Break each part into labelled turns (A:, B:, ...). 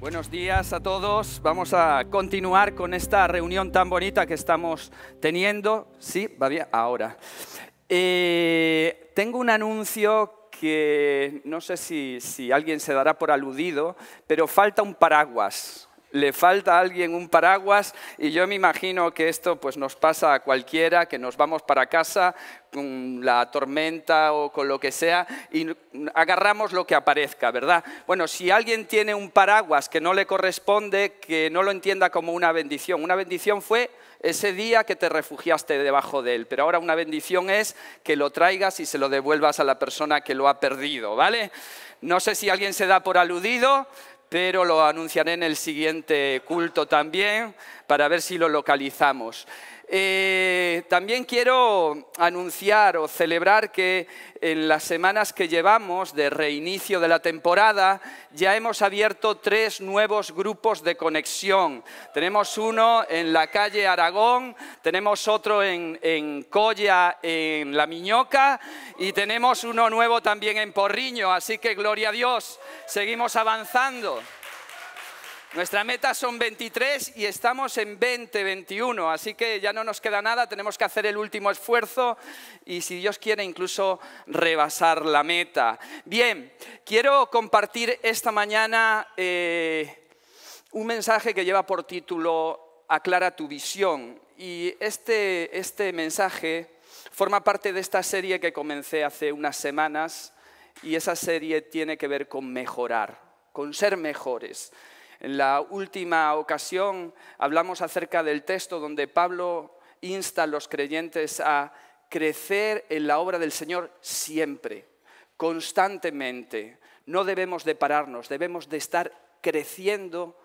A: Buenos días a todos. Vamos a continuar con esta reunión tan bonita que estamos teniendo. Sí, va bien, ahora. Eh, tengo un anuncio que no sé si alguien se dará por aludido, pero falta un paraguas le falta a alguien un paraguas y yo me imagino que esto pues, nos pasa a cualquiera, que nos vamos para casa con la tormenta o con lo que sea y agarramos lo que aparezca, ¿verdad? Bueno, si alguien tiene un paraguas que no le corresponde, que no lo entienda como una bendición. Una bendición fue ese día que te refugiaste debajo de él, pero ahora una bendición es que lo traigas y se lo devuelvas a la persona que lo ha perdido, ¿vale? No sé si alguien se da por aludido, pero lo anunciaré en el siguiente culto también para ver si lo localizamos. Eh, también quiero anunciar o celebrar que en las semanas que llevamos de reinicio de la temporada ya hemos abierto tres nuevos grupos de conexión. Tenemos uno en la calle Aragón, tenemos otro en, en Colla, en La Miñoca y tenemos uno nuevo también en Porriño, así que gloria a Dios Seguimos avanzando. Nuestra meta son 23 y estamos en 20, 21, así que ya no nos queda nada, tenemos que hacer el último esfuerzo y si Dios quiere incluso rebasar la meta. Bien, quiero compartir esta mañana eh, un mensaje que lleva por título Aclara tu visión y este, este mensaje forma parte de esta serie que comencé hace unas semanas y esa serie tiene que ver con mejorar, con ser mejores. En la última ocasión hablamos acerca del texto donde Pablo insta a los creyentes a crecer en la obra del Señor siempre, constantemente. No debemos de pararnos, debemos de estar creciendo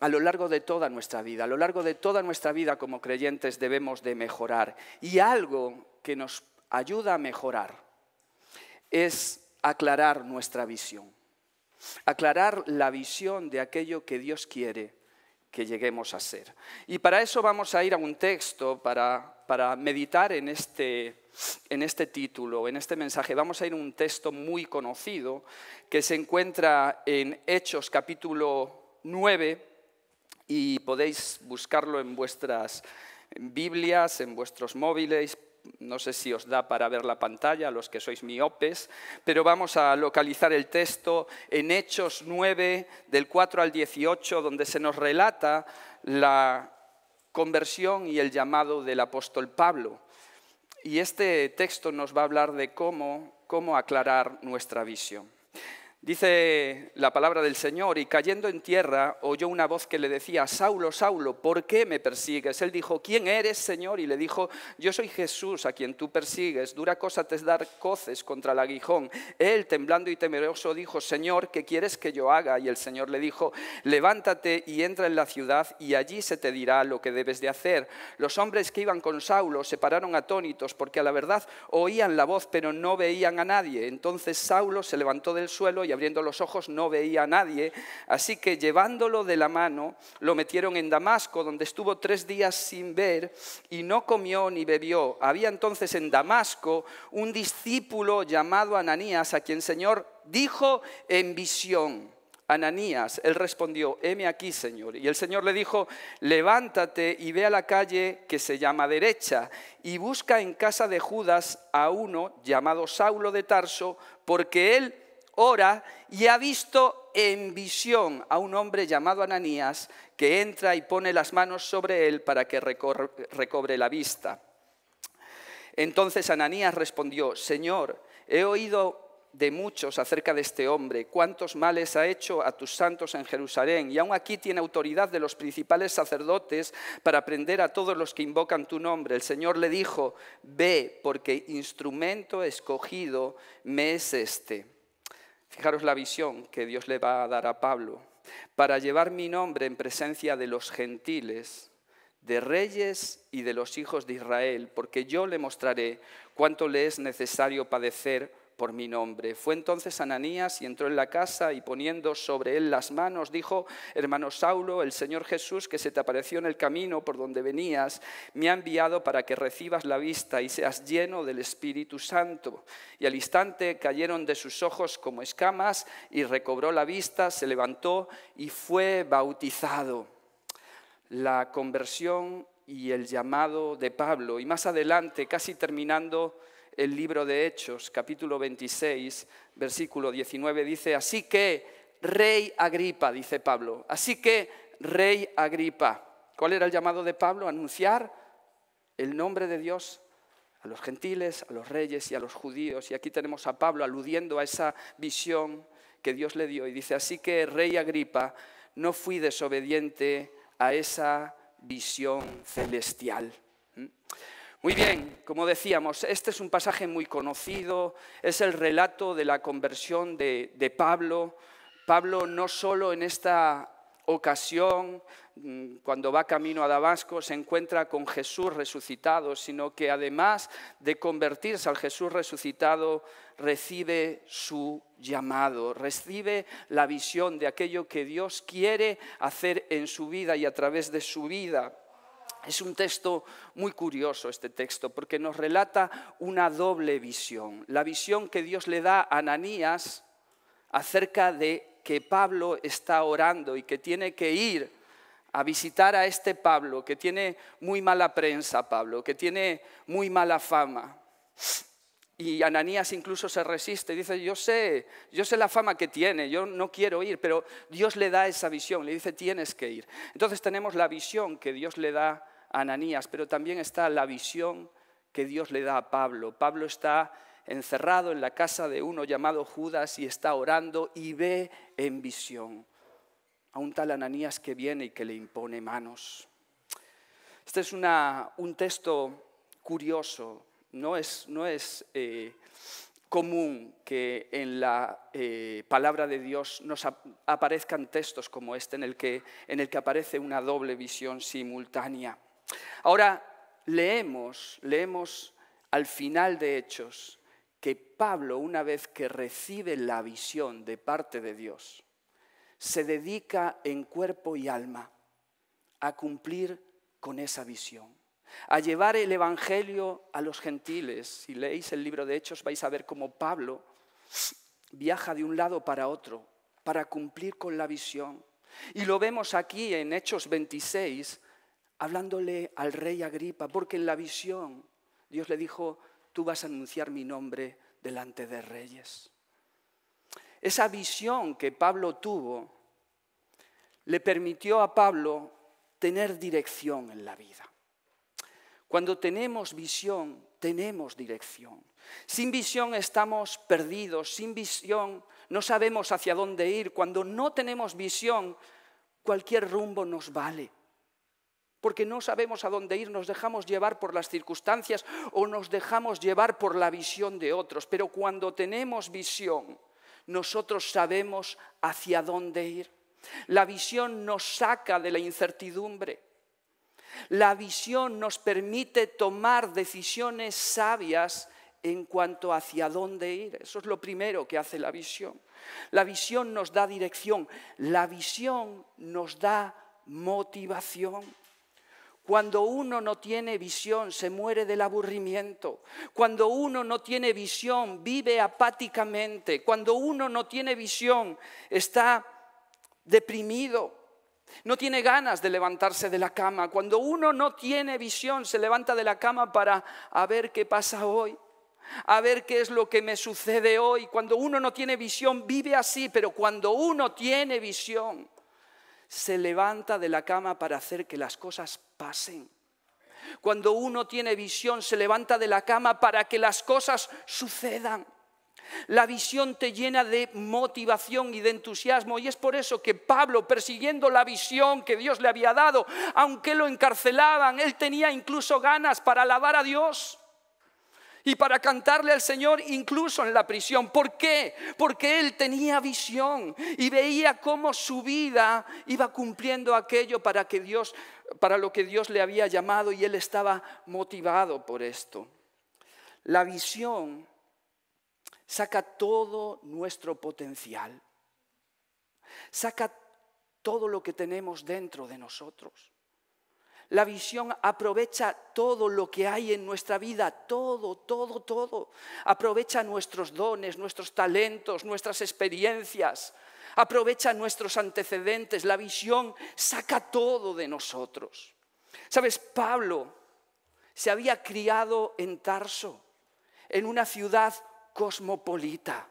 A: a lo largo de toda nuestra vida. A lo largo de toda nuestra vida como creyentes debemos de mejorar. Y algo que nos ayuda a mejorar es aclarar nuestra visión, aclarar la visión de aquello que Dios quiere que lleguemos a ser. Y para eso vamos a ir a un texto, para, meditar en este, en este título, en este mensaje. Vamos a ir a un texto muy conocido que se encuentra en Hechos capítulo 9 y podéis buscarlo en vuestras Biblias, en vuestros móviles, no sé si os da para ver la pantalla, los que sois miopes, pero vamos a localizar el texto en Hechos 9, del 4 al 18, donde se nos relata la conversión y el llamado del apóstol Pablo. Y este texto nos va a hablar de cómo, cómo aclarar nuestra visión. Dice la palabra del Señor, y cayendo en tierra oyó una voz que le decía, Saulo, Saulo, ¿por qué me persigues? Él dijo, ¿quién eres, Señor? Y le dijo, yo soy Jesús a quien tú persigues, dura cosa te es dar coces contra el aguijón. Él, temblando y temeroso, dijo, Señor, ¿qué quieres que yo haga? Y el Señor le dijo, levántate y entra en la ciudad y allí se te dirá lo que debes de hacer. Los hombres que iban con Saulo se pararon atónitos porque a la verdad oían la voz pero no veían a nadie. Entonces Saulo se levantó del suelo y y abriendo los ojos no veía a nadie, así que llevándolo de la mano lo metieron en Damasco, donde estuvo tres días sin ver y no comió ni bebió. Había entonces en Damasco un discípulo llamado Ananías, a quien el Señor dijo en visión. Ananías, él respondió, heme aquí, Señor. Y el Señor le dijo, levántate y ve a la calle que se llama derecha y busca en casa de Judas a uno llamado Saulo de Tarso, porque él ora y ha visto en visión a un hombre llamado Ananías que entra y pone las manos sobre él para que recobre la vista. Entonces Ananías respondió, Señor, he oído de muchos acerca de este hombre, cuántos males ha hecho a tus santos en Jerusalén, y aún aquí tiene autoridad de los principales sacerdotes para prender a todos los que invocan tu nombre. El Señor le dijo, ve, porque instrumento escogido me es este Fijaros la visión que Dios le va a dar a Pablo. Para llevar mi nombre en presencia de los gentiles, de reyes y de los hijos de Israel, porque yo le mostraré cuánto le es necesario padecer por mi nombre. Fue entonces Ananías y entró en la casa y poniendo sobre él las manos, dijo, hermano Saulo, el Señor Jesús que se te apareció en el camino por donde venías, me ha enviado para que recibas la vista y seas lleno del Espíritu Santo. Y al instante cayeron de sus ojos como escamas y recobró la vista, se levantó y fue bautizado. La conversión y el llamado de Pablo. Y más adelante, casi terminando el libro de Hechos, capítulo 26, versículo 19, dice, así que, rey Agripa, dice Pablo, así que, rey Agripa, ¿cuál era el llamado de Pablo? Anunciar el nombre de Dios a los gentiles, a los reyes y a los judíos. Y aquí tenemos a Pablo aludiendo a esa visión que Dios le dio. Y dice, así que, rey Agripa, no fui desobediente a esa visión celestial. ¿Mm? Muy bien, como decíamos, este es un pasaje muy conocido, es el relato de la conversión de, Pablo. Pablo no solo en esta ocasión, mm, cuando va camino a Damasco, se encuentra con Jesús resucitado, sino que además de convertirse al Jesús resucitado, recibe su llamado, recibe la visión de aquello que Dios quiere hacer en su vida y a través de su vida. Es un texto muy curioso este texto porque nos relata una doble visión. La visión que Dios le da a Ananías acerca de que Pablo está orando y que tiene que ir a visitar a este Pablo, que tiene muy mala prensa Pablo, que tiene muy mala fama. Y Ananías incluso se resiste, y dice, yo sé, yo sé la fama que tiene, yo no quiero ir, pero Dios le da esa visión, le dice, tienes que ir. Entonces tenemos la visión que Dios le da Ananías, pero también está la visión que Dios le da a Pablo. Pablo está encerrado en la casa de uno llamado Judas y está orando y ve en visión a un tal Ananías que viene y que le impone manos. Este es un texto curioso, no es, eh, común que en la eh, palabra de Dios nos aparezcan textos como este en el que aparece una doble visión simultánea. Ahora, leemos, leemos al final de Hechos que Pablo, una vez que recibe la visión de parte de Dios, se dedica en cuerpo y alma a cumplir con esa visión, a llevar el Evangelio a los gentiles. Si leéis el libro de Hechos vais a ver cómo Pablo viaja de un lado para otro para cumplir con la visión. Y lo vemos aquí en Hechos 26, hablándole al rey Agripa, porque en la visión Dios le dijo, tú vas a anunciar mi nombre delante de reyes. Esa visión que Pablo tuvo le permitió a Pablo tener dirección en la vida. Cuando tenemos visión, tenemos dirección. Sin visión estamos perdidos, sin visión no sabemos hacia dónde ir. Cuando no tenemos visión, cualquier rumbo nos vale porque no sabemos a dónde ir, nos dejamos llevar por las circunstancias o nos dejamos llevar por la visión de otros. Pero cuando tenemos visión, nosotros sabemos hacia dónde ir. La visión nos saca de la incertidumbre. La visión nos permite tomar decisiones sabias en cuanto hacia dónde ir. Eso es lo primero que hace la visión. La visión nos da dirección. La visión nos da motivación. Cuando uno no tiene visión, se muere del aburrimiento. Cuando uno no tiene visión, vive apáticamente. Cuando uno no tiene visión, está deprimido. No tiene ganas de levantarse de la cama. Cuando uno no tiene visión, se levanta de la cama para a ver qué pasa hoy, a ver qué es lo que me sucede hoy. Cuando uno no tiene visión, vive así, pero cuando uno tiene visión, se levanta de la cama para hacer que las cosas pasen. Cuando uno tiene visión, se levanta de la cama para que las cosas sucedan. La visión te llena de motivación y de entusiasmo y es por eso que Pablo, persiguiendo la visión que Dios le había dado, aunque lo encarcelaban, él tenía incluso ganas para alabar a Dios y para cantarle al Señor incluso en la prisión. ¿Por qué? Porque él tenía visión y veía cómo su vida iba cumpliendo aquello para que Dios para lo que Dios le había llamado y él estaba motivado por esto. La visión saca todo nuestro potencial. Saca todo lo que tenemos dentro de nosotros. La visión aprovecha todo lo que hay en nuestra vida, todo, todo, todo. Aprovecha nuestros dones, nuestros talentos, nuestras experiencias. Aprovecha nuestros antecedentes. La visión saca todo de nosotros. Sabes, Pablo se había criado en Tarso, en una ciudad cosmopolita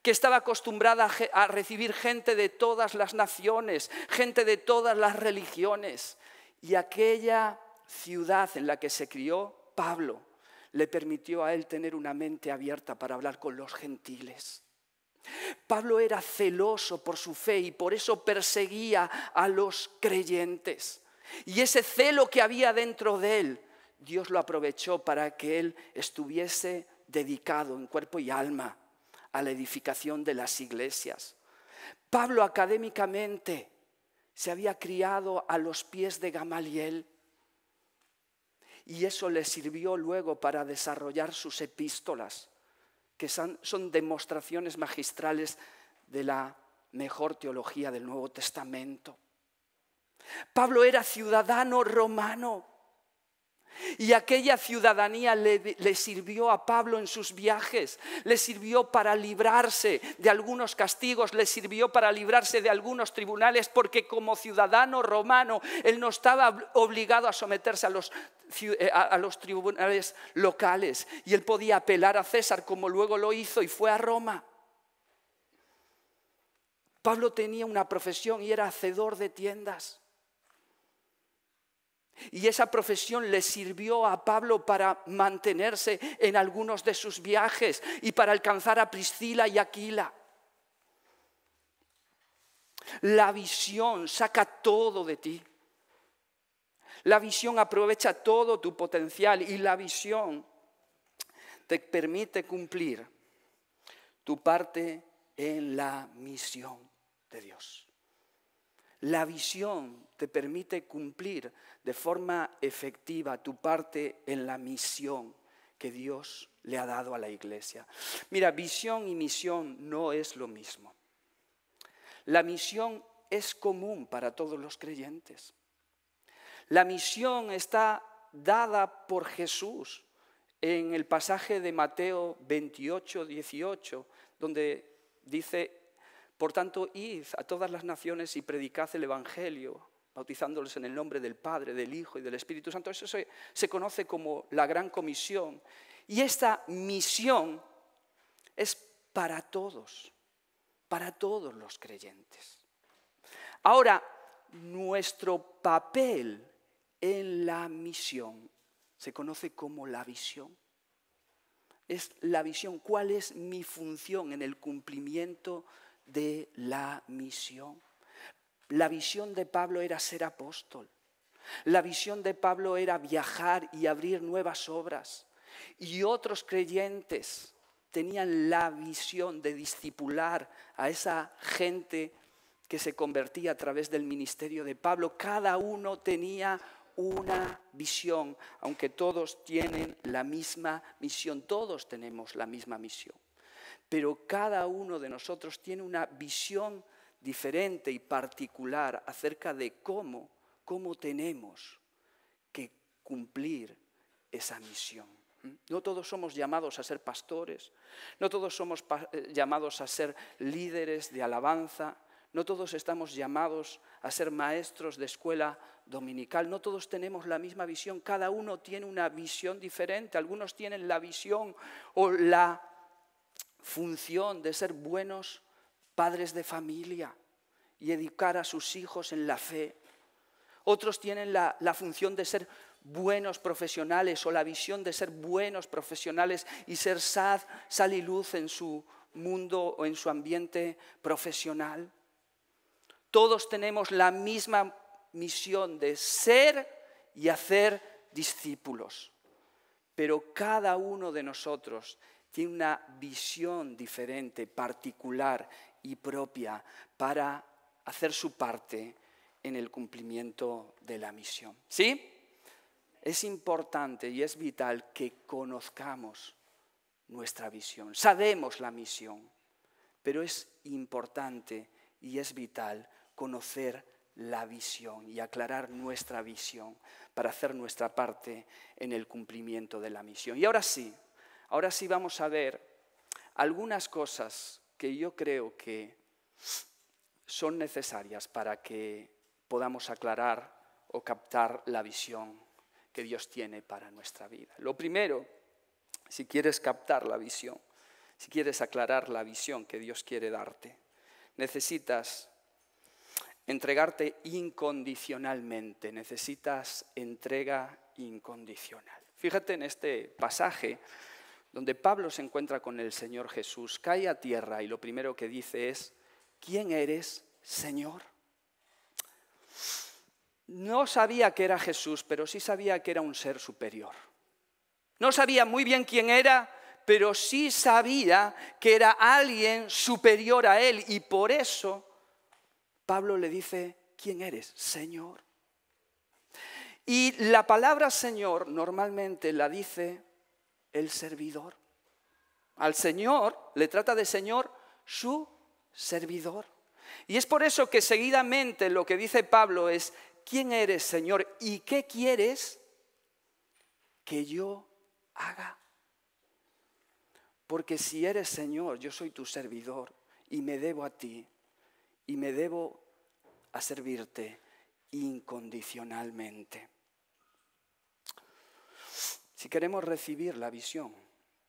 A: que estaba acostumbrada a recibir gente de todas las naciones, gente de todas las religiones. Y aquella ciudad en la que se crió Pablo le permitió a él tener una mente abierta para hablar con los gentiles. Pablo era celoso por su fe y por eso perseguía a los creyentes. Y ese celo que había dentro de él, Dios lo aprovechó para que él estuviese dedicado en cuerpo y alma a la edificación de las iglesias. Pablo académicamente se había criado a los pies de Gamaliel y eso le sirvió luego para desarrollar sus epístolas, que son, demostraciones magistrales de la mejor teología del Nuevo Testamento. Pablo era ciudadano romano y aquella ciudadanía le, sirvió a Pablo en sus viajes, le sirvió para librarse de algunos castigos, le sirvió para librarse de algunos tribunales, porque como ciudadano romano él no estaba obligado a someterse a los, eh, a los tribunales locales y él podía apelar a César como luego lo hizo y fue a Roma. Pablo tenía una profesión y era hacedor de tiendas. Y esa profesión le sirvió a Pablo para mantenerse en algunos de sus viajes y para alcanzar a Priscila y Aquila. La visión saca todo de ti. La visión aprovecha todo tu potencial y la visión te permite cumplir tu parte en la misión de Dios. La visión te permite cumplir de forma efectiva tu parte en la misión que Dios le ha dado a la iglesia. Mira, visión y misión no es lo mismo. La misión es común para todos los creyentes. La misión está dada por Jesús en el pasaje de Mateo 28, 18, donde dice, por tanto, id a todas las naciones y predicad el Evangelio, bautizándolos en el nombre del Padre, del Hijo y del Espíritu Santo. Eso se, se conoce como la gran comisión. Y esta misión es para todos, para todos los creyentes. Ahora, nuestro papel en la misión se conoce como la visión. Es la visión, cuál es mi función en el cumplimiento de la misión. La visión de Pablo era ser apóstol. La visión de Pablo era viajar y abrir nuevas obras. Y otros creyentes tenían la visión de discipular a esa gente que se convertía a través del ministerio de Pablo. Cada uno tenía una visión, aunque todos tienen la misma misión, todos tenemos la misma misión pero cada uno de nosotros tiene una visión diferente y particular acerca de cómo, cómo tenemos que cumplir esa misión. No todos somos llamados a ser pastores, no todos somos eh, llamados a ser líderes de alabanza, no todos estamos llamados a ser maestros de escuela dominical, no todos tenemos la misma visión, cada uno tiene una visión diferente, algunos tienen la visión o la función de ser buenos padres de familia y educar a sus hijos en la fe. Otros tienen la, función de ser buenos profesionales o la visión de ser buenos profesionales y ser sal y luz en su mundo o en su ambiente profesional. Todos tenemos la misma misión de ser y hacer discípulos, pero cada uno de nosotros tiene una visión diferente, particular y propia para hacer su parte en el cumplimiento de la misión. ¿Sí? Es importante y es vital que conozcamos nuestra visión. Sabemos la misión, pero es importante y es vital conocer la visión y aclarar nuestra visión para hacer nuestra parte en el cumplimiento de la misión. Y ahora sí, Ahora sí vamos a ver algunas cosas que yo creo que son necesarias para que podamos aclarar o captar la visión que Dios tiene para nuestra vida. Lo primero, si quieres captar la visión, si quieres aclarar la visión que Dios quiere darte, necesitas entregarte incondicionalmente, necesitas entrega incondicional. Fíjate en este pasaje, donde Pablo se encuentra con el Señor Jesús, cae a tierra y lo primero que dice es, ¿quién eres, Señor? No sabía que era Jesús, pero sí sabía que era un ser superior. No sabía muy bien quién era, pero sí sabía que era alguien superior a él. Y por eso Pablo le dice, ¿quién eres, Señor? Y la palabra Señor normalmente la dice el servidor. Al Señor le trata de Señor su servidor. Y es por eso que seguidamente lo que dice Pablo es, ¿quién eres Señor y qué quieres que yo haga? Porque si eres Señor, yo soy tu servidor y me debo a ti y me debo a servirte incondicionalmente. Si queremos recibir la visión,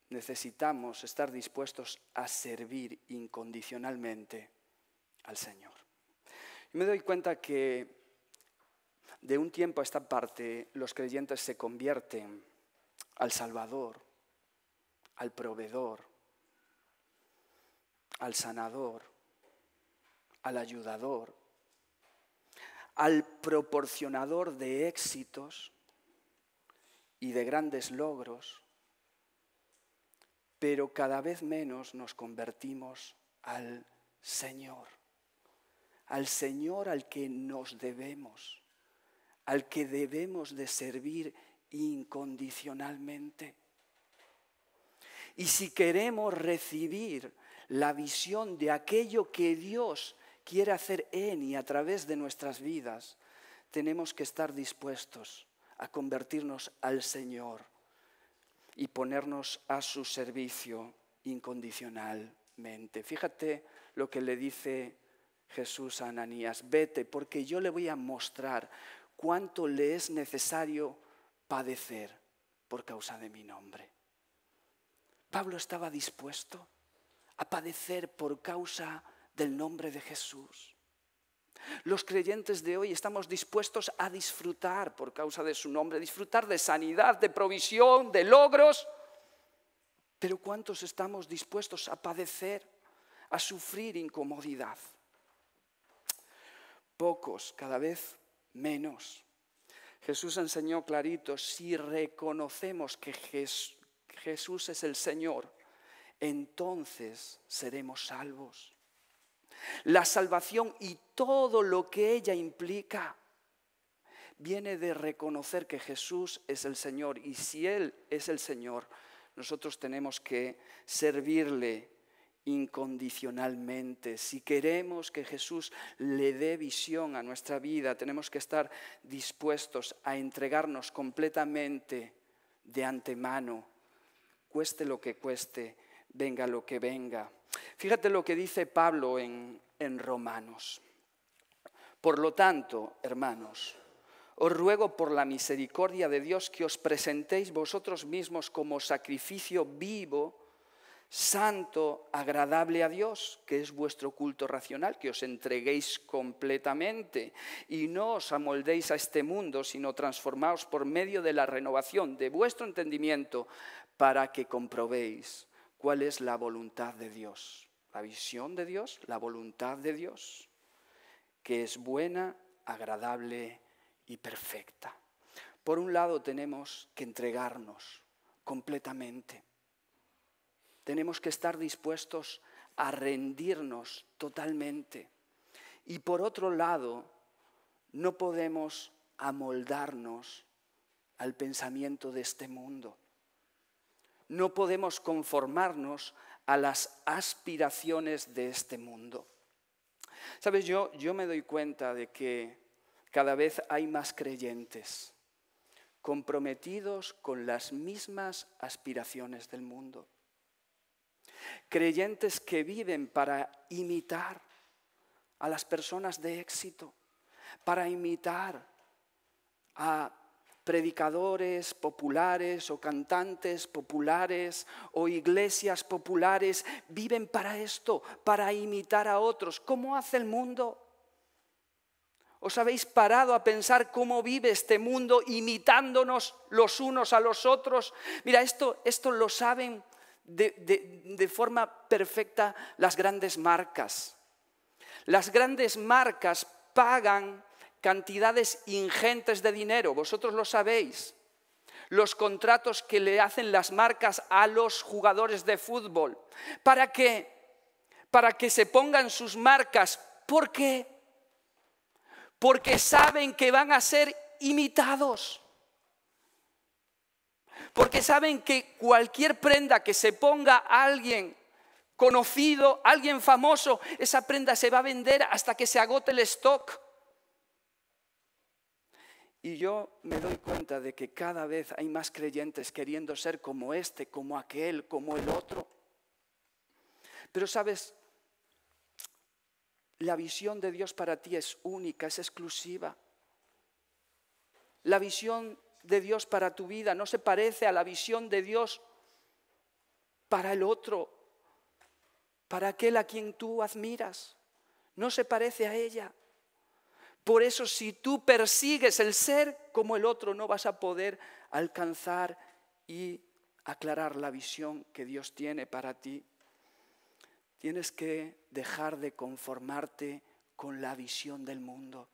A: necesitamos estar dispuestos a servir incondicionalmente al Señor. Y me doy cuenta que de un tiempo a esta parte los creyentes se convierten al Salvador, al proveedor, al sanador, al ayudador, al proporcionador de éxitos y de grandes logros, pero cada vez menos nos convertimos al Señor, al Señor al que nos debemos, al que debemos de servir incondicionalmente. Y si queremos recibir la visión de aquello que Dios quiere hacer en y a través de nuestras vidas, tenemos que estar dispuestos a convertirnos al Señor y ponernos a su servicio incondicionalmente. Fíjate lo que le dice Jesús a Ananías, vete porque yo le voy a mostrar cuánto le es necesario padecer por causa de mi nombre. Pablo estaba dispuesto a padecer por causa del nombre de Jesús. Los creyentes de hoy estamos dispuestos a disfrutar por causa de su nombre, disfrutar de sanidad, de provisión, de logros. Pero ¿cuántos estamos dispuestos a padecer, a sufrir incomodidad? Pocos, cada vez menos. Jesús enseñó clarito, si reconocemos que Jesús es el Señor, entonces seremos salvos. La salvación y todo lo que ella implica viene de reconocer que Jesús es el Señor y si Él es el Señor, nosotros tenemos que servirle incondicionalmente. Si queremos que Jesús le dé visión a nuestra vida, tenemos que estar dispuestos a entregarnos completamente de antemano, cueste lo que cueste, venga lo que venga. Fíjate lo que dice Pablo en, Romanos. Por lo tanto, hermanos, os ruego por la misericordia de Dios que os presentéis vosotros mismos como sacrificio vivo, santo, agradable a Dios, que es vuestro culto racional, que os entreguéis completamente y no os amoldéis a este mundo, sino transformaos por medio de la renovación de vuestro entendimiento para que comprobéis cuál es la voluntad de Dios, la visión de Dios, la voluntad de Dios, que es buena, agradable y perfecta. Por un lado tenemos que entregarnos completamente. Tenemos que estar dispuestos a rendirnos totalmente. Y por otro lado, no podemos amoldarnos al pensamiento de este mundo no podemos conformarnos a las aspiraciones de este mundo. Sabes, yo, yo me doy cuenta de que cada vez hay más creyentes comprometidos con las mismas aspiraciones del mundo. Creyentes que viven para imitar a las personas de éxito, para imitar a predicadores populares o cantantes populares o iglesias populares viven para esto, para imitar a otros. ¿Cómo hace el mundo? ¿Os habéis parado a pensar cómo vive este mundo imitándonos los unos a los otros? Mira, esto, esto lo saben de, de forma perfecta las grandes marcas. Las grandes marcas pagan cantidades ingentes de dinero, vosotros lo sabéis, los contratos que le hacen las marcas a los jugadores de fútbol, para que, para que se pongan sus marcas, ¿por qué? Porque saben que van a ser imitados. Porque saben que cualquier prenda que se ponga alguien conocido, alguien famoso, esa prenda se va a vender hasta que se agote el stock. Y yo me doy cuenta de que cada vez hay más creyentes queriendo ser como este, como aquel, como el otro. Pero sabes, la visión de Dios para ti es única, es exclusiva. La visión de Dios para tu vida no se parece a la visión de Dios para el otro, para aquel a quien tú admiras. No se parece a ella. Por eso si tú persigues el ser como el otro, no vas a poder alcanzar y aclarar la visión que Dios tiene para ti. Tienes que dejar de conformarte con la visión del mundo.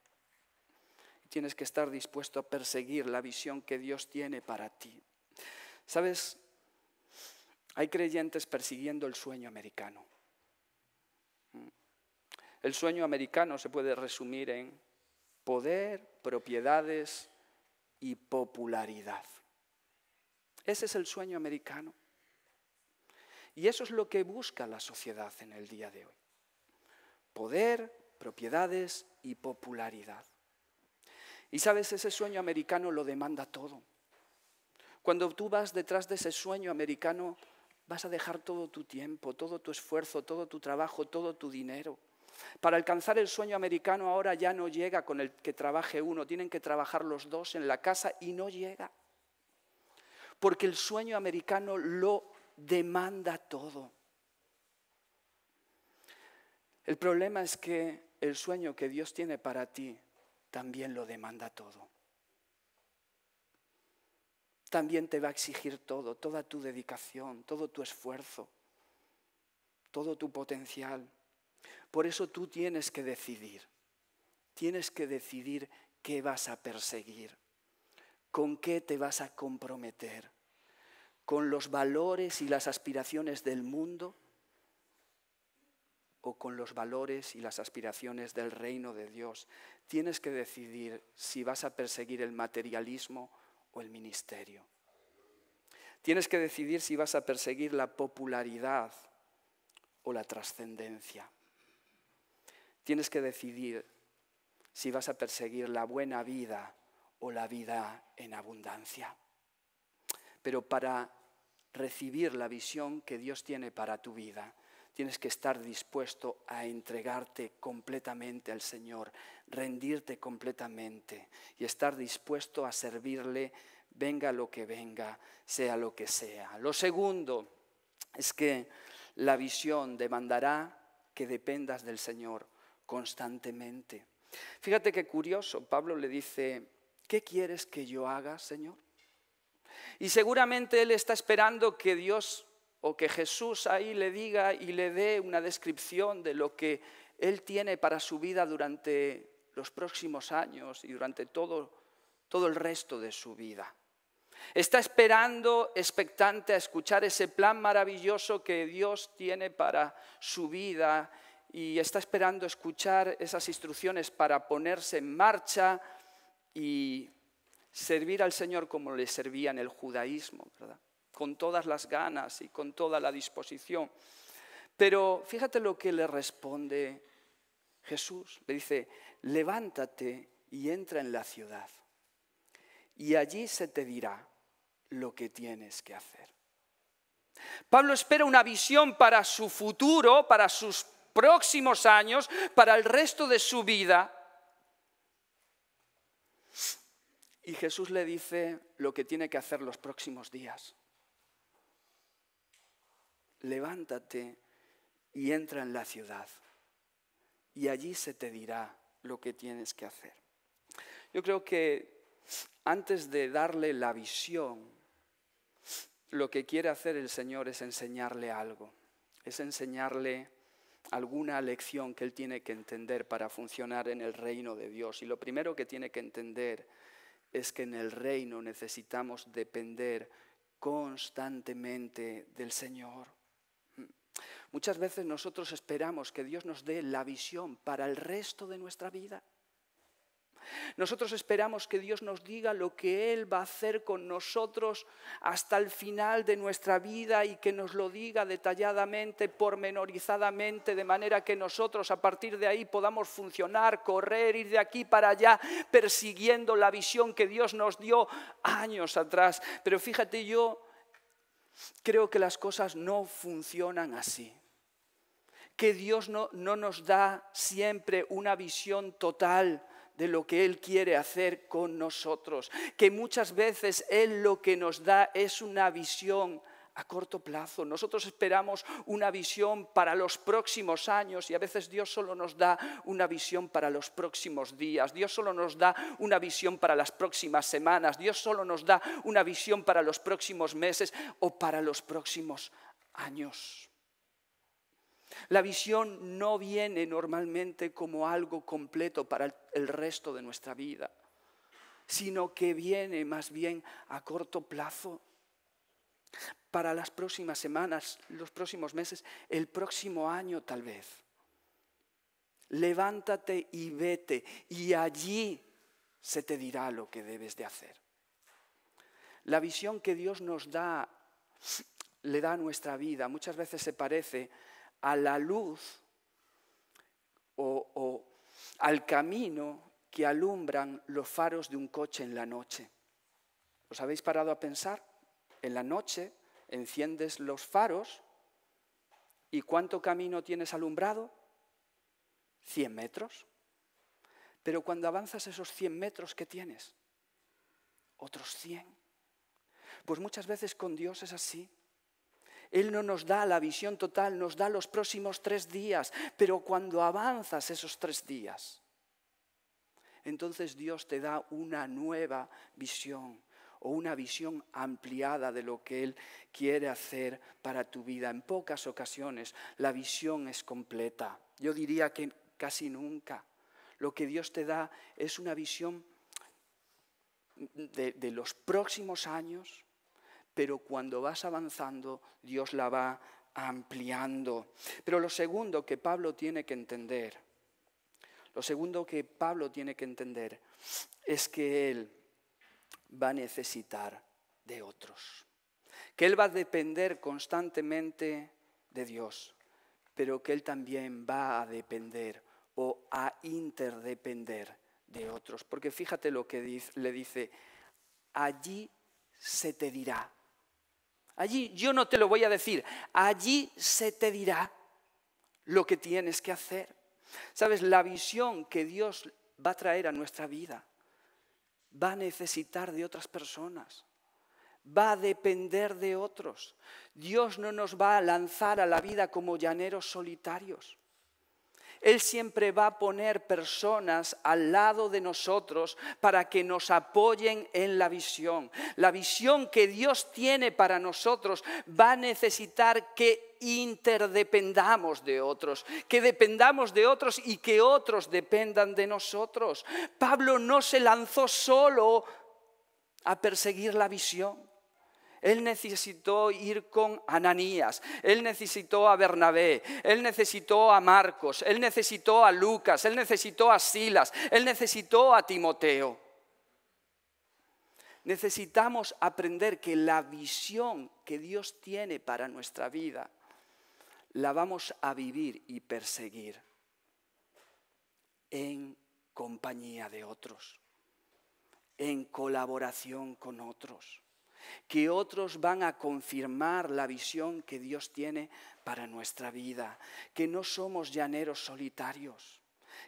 A: Tienes que estar dispuesto a perseguir la visión que Dios tiene para ti. ¿Sabes? Hay creyentes persiguiendo el sueño americano. El sueño americano se puede resumir en poder, propiedades y popularidad. Ese es el sueño americano. Y eso es lo que busca la sociedad en el día de hoy. Poder, propiedades y popularidad. Y sabes, ese sueño americano lo demanda todo. Cuando tú vas detrás de ese sueño americano, vas a dejar todo tu tiempo, todo tu esfuerzo, todo tu trabajo, todo tu dinero. Para alcanzar el sueño americano ahora ya no llega con el que trabaje uno, tienen que trabajar los dos en la casa y no llega. Porque el sueño americano lo demanda todo. El problema es que el sueño que Dios tiene para ti también lo demanda todo. También te va a exigir todo, toda tu dedicación, todo tu esfuerzo, todo tu potencial. Por eso tú tienes que decidir, tienes que decidir qué vas a perseguir, con qué te vas a comprometer, con los valores y las aspiraciones del mundo o con los valores y las aspiraciones del reino de Dios. Tienes que decidir si vas a perseguir el materialismo o el ministerio. Tienes que decidir si vas a perseguir la popularidad o la trascendencia. Tienes que decidir si vas a perseguir la buena vida o la vida en abundancia. Pero para recibir la visión que Dios tiene para tu vida, tienes que estar dispuesto a entregarte completamente al Señor, rendirte completamente y estar dispuesto a servirle, venga lo que venga, sea lo que sea. Lo segundo es que la visión demandará que dependas del Señor constantemente. Fíjate qué curioso, Pablo le dice, ¿qué quieres que yo haga, Señor? Y seguramente él está esperando que Dios o que Jesús ahí le diga y le dé una descripción de lo que él tiene para su vida durante los próximos años y durante todo, todo el resto de su vida. Está esperando, expectante, a escuchar ese plan maravilloso que Dios tiene para su vida y está esperando escuchar esas instrucciones para ponerse en marcha y servir al Señor como le servía en el judaísmo, ¿verdad? con todas las ganas y con toda la disposición. Pero fíjate lo que le responde Jesús. Le dice, levántate y entra en la ciudad, y allí se te dirá lo que tienes que hacer. Pablo espera una visión para su futuro, para sus próximos años, para el resto de su vida. Y Jesús le dice lo que tiene que hacer los próximos días. Levántate y entra en la ciudad y allí se te dirá lo que tienes que hacer. Yo creo que antes de darle la visión, lo que quiere hacer el Señor es enseñarle algo, es enseñarle alguna lección que él tiene que entender para funcionar en el reino de Dios. Y lo primero que tiene que entender es que en el reino necesitamos depender constantemente del Señor. Muchas veces nosotros esperamos que Dios nos dé la visión para el resto de nuestra vida. Nosotros esperamos que Dios nos diga lo que Él va a hacer con nosotros hasta el final de nuestra vida y que nos lo diga detalladamente, pormenorizadamente, de manera que nosotros a partir de ahí podamos funcionar, correr, ir de aquí para allá, persiguiendo la visión que Dios nos dio años atrás. Pero fíjate, yo creo que las cosas no funcionan así que Dios no, nos da siempre una visión total de lo que Él quiere hacer con nosotros, que muchas veces Él lo que nos da es una visión a corto plazo. Nosotros esperamos una visión para los próximos años y a veces Dios solo nos da una visión para los próximos días, Dios solo nos da una visión para las próximas semanas, Dios solo nos da una visión para los próximos meses o para los próximos años. La visión no viene normalmente como algo completo para el resto de nuestra vida, sino que viene más bien a corto plazo, para las próximas semanas, los próximos meses, el próximo año tal vez. Levántate y vete y allí se te dirá lo que debes de hacer. La visión que Dios nos da, le da a nuestra vida, muchas veces se parece a la luz o, al camino que alumbran los faros de un coche en la noche. ¿Os habéis parado a pensar? En la noche enciendes los faros y ¿cuánto camino tienes alumbrado? 100 metros. Pero cuando avanzas esos 100 metros, ¿qué tienes? Otros 100. Pues muchas veces con Dios es así. Él no nos da la visión total, nos da los próximos tres días, pero cuando avanzas esos tres días, entonces Dios te da una nueva visión o una visión ampliada de lo que Él quiere hacer para tu vida. En pocas ocasiones la visión es completa. Yo diría que casi nunca. Lo que Dios te da es una visión de, de los próximos años, pero cuando vas avanzando, Dios la va ampliando. Pero lo segundo que Pablo tiene que entender, lo segundo que Pablo tiene que entender es que él va a necesitar de otros, que él va a depender constantemente de Dios, pero que él también va a depender o a interdepender de otros. Porque fíjate lo que le dice, allí se te dirá, Allí yo no te lo voy a decir, allí se te dirá lo que tienes que hacer. ¿Sabes? La visión que Dios va a traer a nuestra vida va a necesitar de otras personas, va a depender de otros. Dios no nos va a lanzar a la vida como llaneros solitarios. Él siempre va a poner personas al lado de nosotros para que nos apoyen en la visión. La visión que Dios tiene para nosotros va a necesitar que interdependamos de otros, que dependamos de otros y que otros dependan de nosotros. Pablo no se lanzó solo a perseguir la visión. Él necesitó ir con Ananías, él necesitó a Bernabé, él necesitó a Marcos, él necesitó a Lucas, él necesitó a Silas, él necesitó a Timoteo. Necesitamos aprender que la visión que Dios tiene para nuestra vida la vamos a vivir y perseguir en compañía de otros, en colaboración con otros que otros van a confirmar la visión que Dios tiene para nuestra vida, que no somos llaneros solitarios,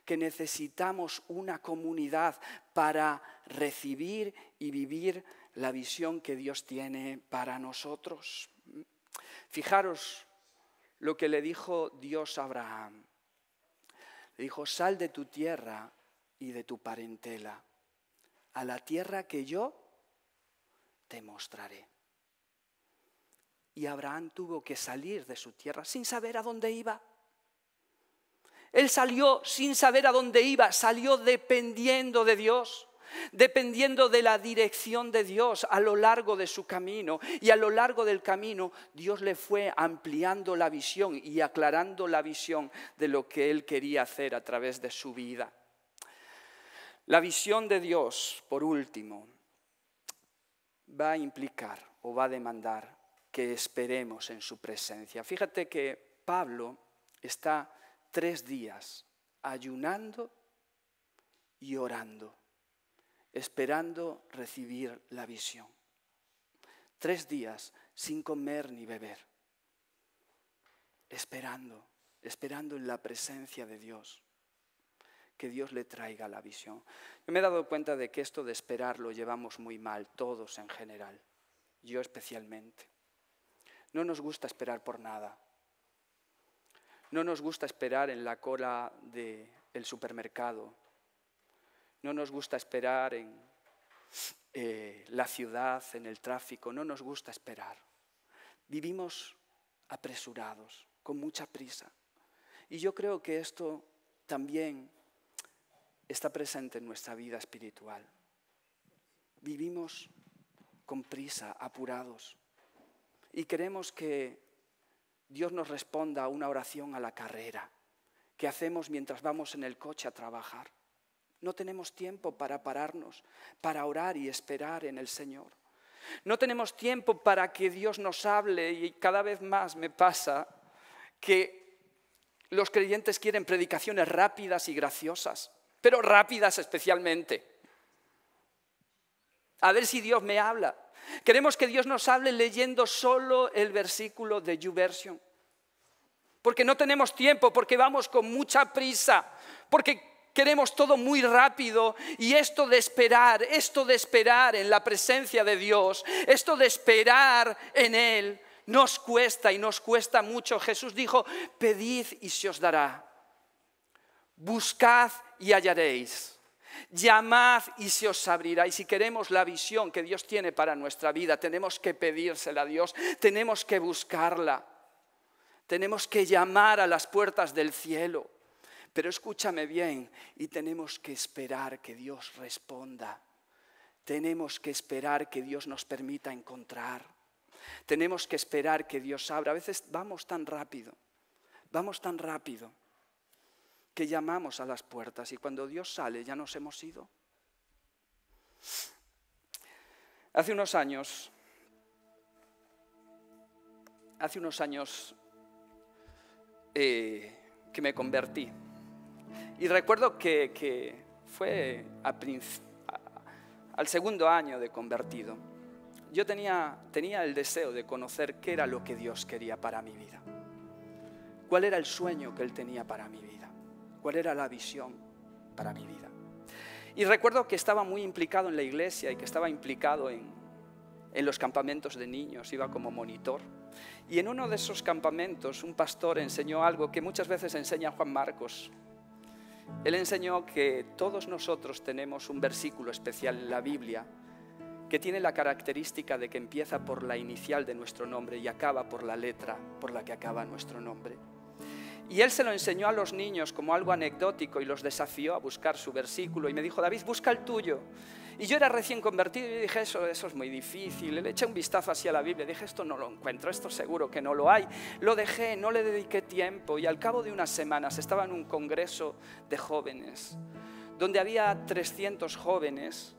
A: que necesitamos una comunidad para recibir y vivir la visión que Dios tiene para nosotros. Fijaros lo que le dijo Dios a Abraham. Le dijo, sal de tu tierra y de tu parentela, a la tierra que yo te mostraré. Y Abraham tuvo que salir de su tierra sin saber a dónde iba. Él salió sin saber a dónde iba, salió dependiendo de Dios dependiendo de la dirección de Dios a lo largo de su camino. Y a lo largo del camino Dios le fue ampliando la visión y aclarando la visión de lo que él quería hacer a través de su vida. La visión de Dios, por último, va a implicar o va a demandar que esperemos en su presencia. Fíjate que Pablo está tres días ayunando y orando, esperando recibir la visión. Tres días sin comer ni beber, esperando, esperando en la presencia de Dios que Dios le traiga la visión. Yo me he dado cuenta de que esto de esperar lo llevamos muy mal, todos en general, yo especialmente. No nos gusta esperar por nada. No nos gusta esperar en la cola del el supermercado. No nos gusta esperar en eh, la ciudad, en el tráfico. No nos gusta esperar. Vivimos apresurados, con mucha prisa. Y yo creo que esto también está presente en nuestra vida espiritual. Vivimos con prisa, apurados, y queremos que Dios nos responda a una oración a la carrera que hacemos mientras vamos en el coche a trabajar. No tenemos tiempo para pararnos, para orar y esperar en el Señor. No tenemos tiempo para que Dios nos hable y cada vez más me pasa que los creyentes quieren predicaciones rápidas y graciosas pero rápidas especialmente. A ver si Dios me habla. Queremos que Dios nos hable leyendo solo el versículo de YouVersion. Porque no tenemos tiempo, porque vamos con mucha prisa, porque queremos todo muy rápido y esto de esperar, esto de esperar en la presencia de Dios, esto de esperar en Él, nos cuesta y nos cuesta mucho. Jesús dijo, pedid y se os dará. Buscad y hallaréis. Llamad y se os abrirá. Y si queremos la visión que Dios tiene para nuestra vida, tenemos que pedírsela a Dios, tenemos que buscarla, tenemos que llamar a las puertas del cielo. Pero escúchame bien, y tenemos que esperar que Dios responda. Tenemos que esperar que Dios nos permita encontrar. Tenemos que esperar que Dios abra. A veces vamos tan rápido, vamos tan rápido llamamos a las puertas y cuando Dios sale ya nos hemos ido. Hace unos años, hace unos años eh, que me convertí. Y recuerdo que, fue al segundo año de convertido. Yo tenía, tenía el deseo de conocer qué era lo que Dios quería para mi vida. ¿Cuál era el sueño que Él tenía para mi vida? cuál era la visión para mi vida. Y recuerdo que estaba muy implicado en la iglesia y que estaba implicado en, los campamentos de niños, iba como monitor. Y en uno de esos campamentos un pastor enseñó algo que muchas veces enseña Juan Marcos. Él enseñó que todos nosotros tenemos un versículo especial en la Biblia que tiene la característica de que empieza por la inicial de nuestro nombre y acaba por la letra por la que acaba nuestro nombre. Y él se lo enseñó a los niños como algo anecdótico y los desafió a buscar su versículo. Y me dijo, David, busca el tuyo. Y yo era recién convertido y dije, eso, eso es muy difícil. Le eché un vistazo así a la Biblia, dije, esto no lo encuentro, esto seguro que no lo hay. Lo dejé, no le dediqué tiempo y al cabo de unas semanas estaba en un congreso de jóvenes donde había 300 jóvenes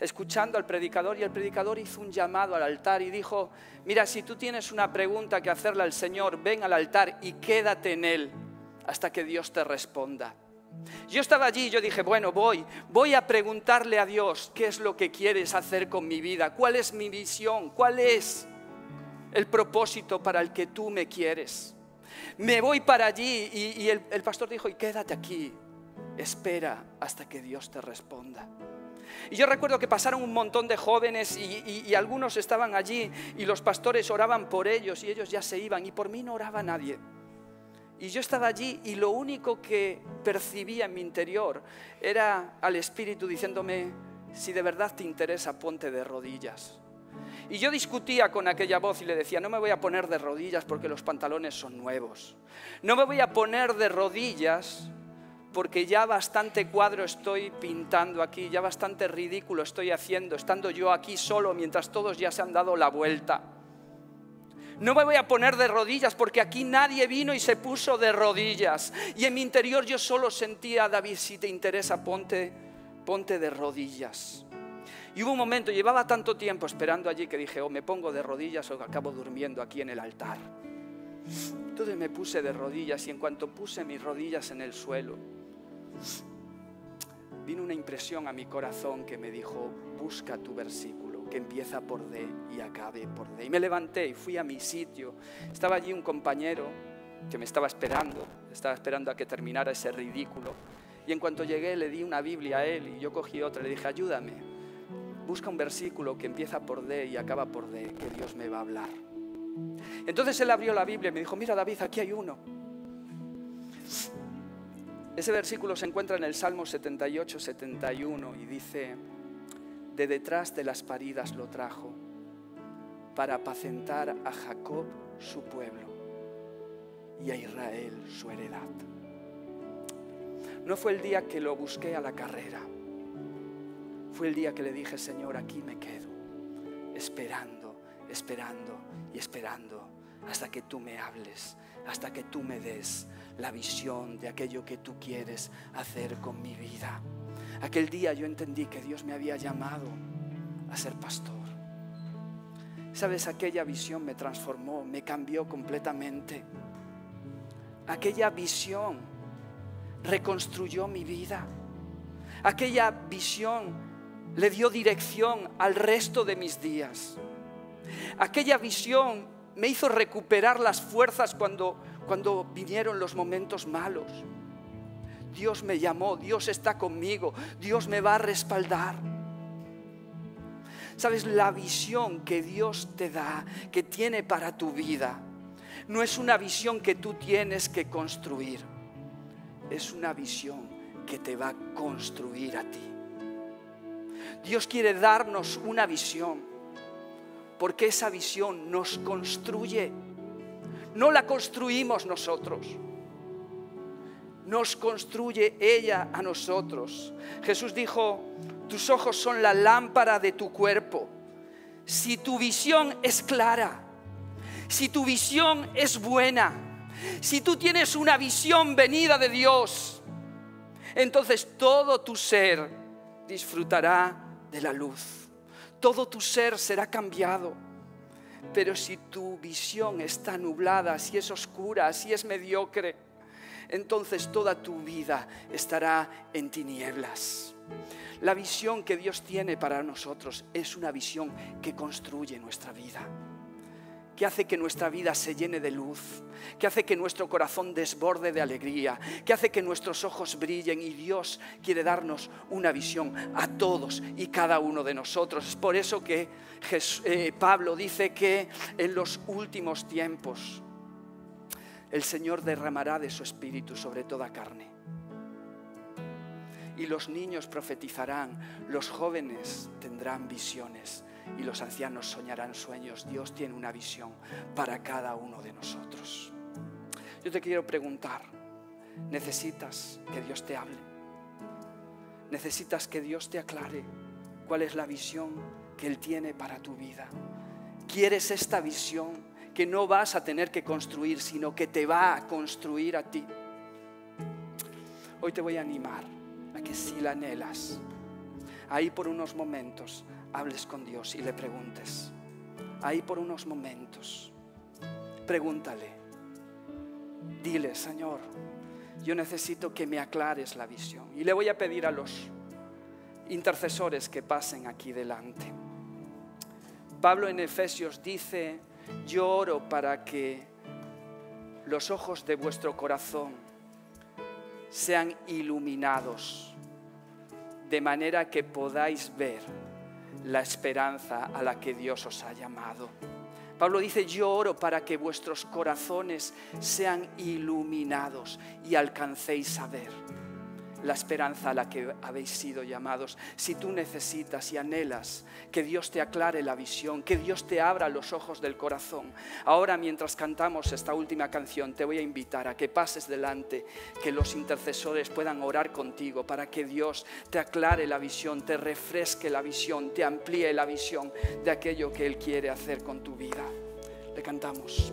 A: escuchando al predicador y el predicador hizo un llamado al altar y dijo, mira, si tú tienes una pregunta que hacerle al Señor, ven al altar y quédate en él hasta que Dios te responda. Yo estaba allí y yo dije, bueno, voy, voy a preguntarle a Dios qué es lo que quieres hacer con mi vida, cuál es mi visión, cuál es el propósito para el que tú me quieres. Me voy para allí y, el, el pastor dijo, y quédate aquí, espera hasta que Dios te responda. Y yo recuerdo que pasaron un montón de jóvenes y, algunos estaban allí y los pastores oraban por ellos y ellos ya se iban y por mí no oraba nadie. Y yo estaba allí y lo único que percibía en mi interior era al Espíritu diciéndome, si de verdad te interesa, ponte de rodillas. Y yo discutía con aquella voz y le decía, no me voy a poner de rodillas porque los pantalones son nuevos. No me voy a poner de rodillas porque ya bastante cuadro estoy pintando aquí, ya bastante ridículo estoy haciendo, estando yo aquí solo mientras todos ya se han dado la vuelta. No me voy a poner de rodillas porque aquí nadie vino y se puso de rodillas. Y en mi interior yo solo sentía, David, si te interesa, ponte, ponte de rodillas. Y hubo un momento, llevaba tanto tiempo esperando allí que dije, o oh, me pongo de rodillas o acabo durmiendo aquí en el altar. Entonces me puse de rodillas y en cuanto puse mis rodillas en el suelo, vino una impresión a mi corazón que me dijo, busca tu versículo, que empieza por D y acabe por D. Y me levanté y fui a mi sitio. Estaba allí un compañero que me estaba esperando, estaba esperando a que terminara ese ridículo. Y en cuanto llegué le di una Biblia a él y yo cogí otra, le dije, ayúdame, busca un versículo que empieza por D y acaba por D, que Dios me va a hablar. Entonces él abrió la Biblia y me dijo, mira David, aquí hay uno. Ese versículo se encuentra en el Salmo 78, 71 y dice, de detrás de las paridas lo trajo para apacentar a Jacob su pueblo y a Israel su heredad. No fue el día que lo busqué a la carrera, fue el día que le dije, Señor, aquí me quedo, esperando, esperando y esperando hasta que tú me hables, hasta que tú me des la visión de aquello que tú quieres hacer con mi vida. Aquel día yo entendí que Dios me había llamado a ser pastor. Sabes, aquella visión me transformó, me cambió completamente. Aquella visión reconstruyó mi vida. Aquella visión le dio dirección al resto de mis días. Aquella visión me hizo recuperar las fuerzas cuando, cuando vinieron los momentos malos. Dios me llamó, Dios está conmigo, Dios me va a respaldar. Sabes, la visión que Dios te da, que tiene para tu vida, no es una visión que tú tienes que construir, es una visión que te va a construir a ti. Dios quiere darnos una visión porque esa visión nos construye. No la construimos nosotros. Nos construye ella a nosotros. Jesús dijo, tus ojos son la lámpara de tu cuerpo. Si tu visión es clara, si tu visión es buena, si tú tienes una visión venida de Dios, entonces todo tu ser disfrutará de la luz todo tu ser será cambiado. Pero si tu visión está nublada, si es oscura, si es mediocre, entonces toda tu vida estará en tinieblas. La visión que Dios tiene para nosotros es una visión que construye nuestra vida que hace que nuestra vida se llene de luz, que hace que nuestro corazón desborde de alegría, que hace que nuestros ojos brillen y Dios quiere darnos una visión a todos y cada uno de nosotros. Es por eso que eh, Pablo dice que en los últimos tiempos el Señor derramará de su espíritu sobre toda carne. Y los niños profetizarán, los jóvenes tendrán visiones y los ancianos soñarán sueños. Dios tiene una visión para cada uno de nosotros. Yo te quiero preguntar, ¿necesitas que Dios te hable? ¿Necesitas que Dios te aclare cuál es la visión que Él tiene para tu vida? ¿Quieres esta visión que no vas a tener que construir, sino que te va a construir a ti? Hoy te voy a animar a que si la anhelas, ahí por unos momentos hables con Dios y le preguntes. Ahí por unos momentos, pregúntale. Dile, Señor, yo necesito que me aclares la visión. Y le voy a pedir a los intercesores que pasen aquí delante. Pablo en Efesios dice, yo oro para que los ojos de vuestro corazón sean iluminados, de manera que podáis ver la esperanza a la que Dios os ha llamado. Pablo dice, yo oro para que vuestros corazones sean iluminados y alcancéis a ver la esperanza a la que habéis sido llamados. Si tú necesitas y anhelas que Dios te aclare la visión, que Dios te abra los ojos del corazón, ahora mientras cantamos esta última canción te voy a invitar a que pases delante, que los intercesores puedan orar contigo para que Dios te aclare la visión, te refresque la visión, te amplíe la visión de aquello que Él quiere hacer con tu vida. Le cantamos.